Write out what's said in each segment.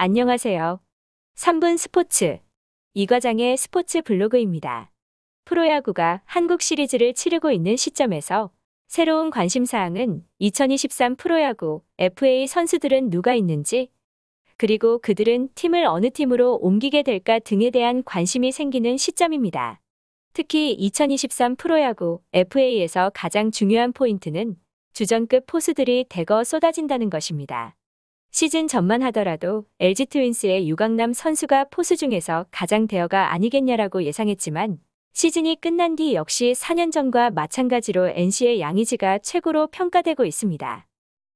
안녕하세요. 3분 스포츠 이 과장의 스포츠 블로그입니다. 프로야구가 한국 시리즈를 치르고 있는 시점에서 새로운 관심사항은 2023 프로야구 FA 선수들은 누가 있는지 그리고 그들은 팀을 어느 팀으로 옮기게 될까 등에 대한 관심이 생기는 시점입니다. 특히 2023 프로야구 FA에서 가장 중요한 포인트는 주전급 포수들이 대거 쏟아진다는 것입니다. 시즌 전만 하더라도 LG 트윈스의 유강남 선수가 포수 중에서 가장 대어가 아니겠냐라고 예상했지만 시즌이 끝난 뒤 역시 4년 전과 마찬가지로 NC의 양의지가 최고로 평가되고 있습니다.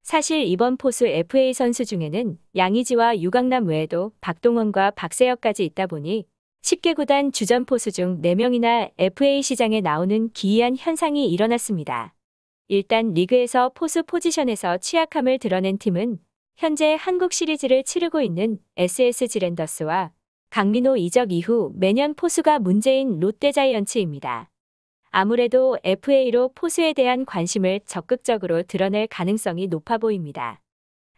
사실 이번 포수 FA 선수 중에는 양의지와 유강남 외에도 박동원과 박세혁까지 있다 보니 10개 구단 주전 포수 중 4명이나 FA 시장에 나오는 기이한 현상이 일어났습니다. 일단 리그에서 포수 포지션에서 취약함을 드러낸 팀은 현재 한국 시리즈를 치르고 있는 SS g 랜더스와 강민호 이적 이후 매년 포수가 문제인 롯데자이언츠입니다. 아무래도 FA로 포수에 대한 관심을 적극적으로 드러낼 가능성이 높아 보입니다.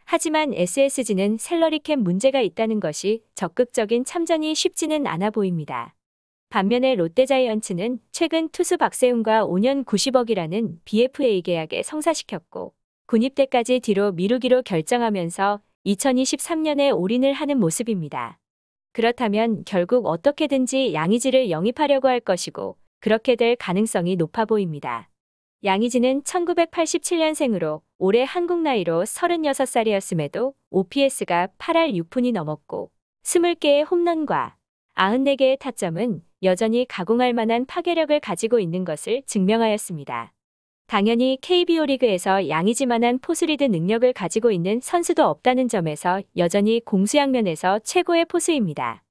하지만 SSG는 셀러리캡 문제가 있다는 것이 적극적인 참전이 쉽지는 않아 보입니다. 반면에 롯데자이언츠는 최근 투수 박세훈과 5년 90억이라는 BFA 계약에 성사시켰고 군입 때까지 뒤로 미루기로 결정하면서 2023년에 올인을 하는 모습입니다. 그렇다면 결국 어떻게든지 양의지를 영입하려고 할 것이고 그렇게 될 가능성이 높아 보입니다. 양의지는 1987년생으로 올해 한국 나이로 36살이었음에도 OPS가 8할 6푼이 넘었고 20개의 홈런과 94개의 타점은 여전히 가공할 만한 파괴력을 가지고 있는 것을 증명하였습니다. 당연히 KBO 리그에서 양이지만한 포수리드 능력을 가지고 있는 선수도 없다는 점에서 여전히 공수양면에서 최고의 포수입니다.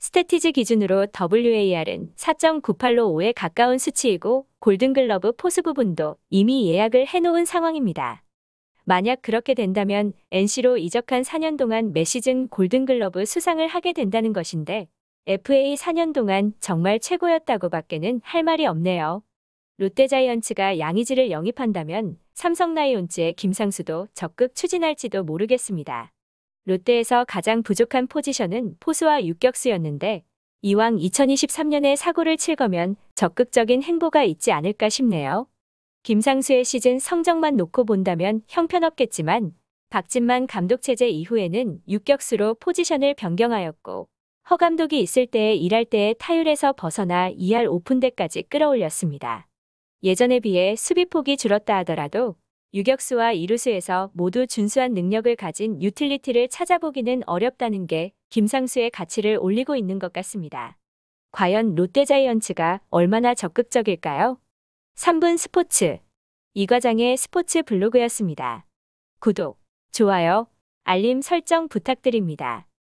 스태티즈 기준으로 WAR은 4.98로 5에 가까운 수치이고 골든글러브 포수 부분도 이미 예약을 해놓은 상황입니다. 만약 그렇게 된다면 NC로 이적한 4년 동안 매 시즌 골든글러브 수상을 하게 된다는 것인데 FA 4년 동안 정말 최고였다고 밖에는 할 말이 없네요. 롯데자이언츠가 양의지를 영입한다면 삼성라이온즈의 김상수도 적극 추진할지도 모르겠습니다. 롯데에서 가장 부족한 포지션은 포수와 육격수였는데 이왕 2023년에 사고를 칠 거면 적극적인 행보가 있지 않을까 싶네요. 김상수의 시즌 성적만 놓고 본다면 형편없겠지만 박진만 감독 체제 이후에는 육격수로 포지션을 변경하였고 허 감독이 있을 때에 일할 때에 타율에서 벗어나 2할 ER 오픈대까지 끌어올렸습니다. 예전에 비해 수비폭이 줄었다 하더라도 유격수와 이루수에서 모두 준수한 능력을 가진 유틸리티를 찾아보기는 어렵다는 게 김상수의 가치를 올리고 있는 것 같습니다. 과연 롯데자이언츠가 얼마나 적극적일까요? 3분 스포츠 이 과장의 스포츠 블로그였습니다. 구독, 좋아요, 알림 설정 부탁드립니다.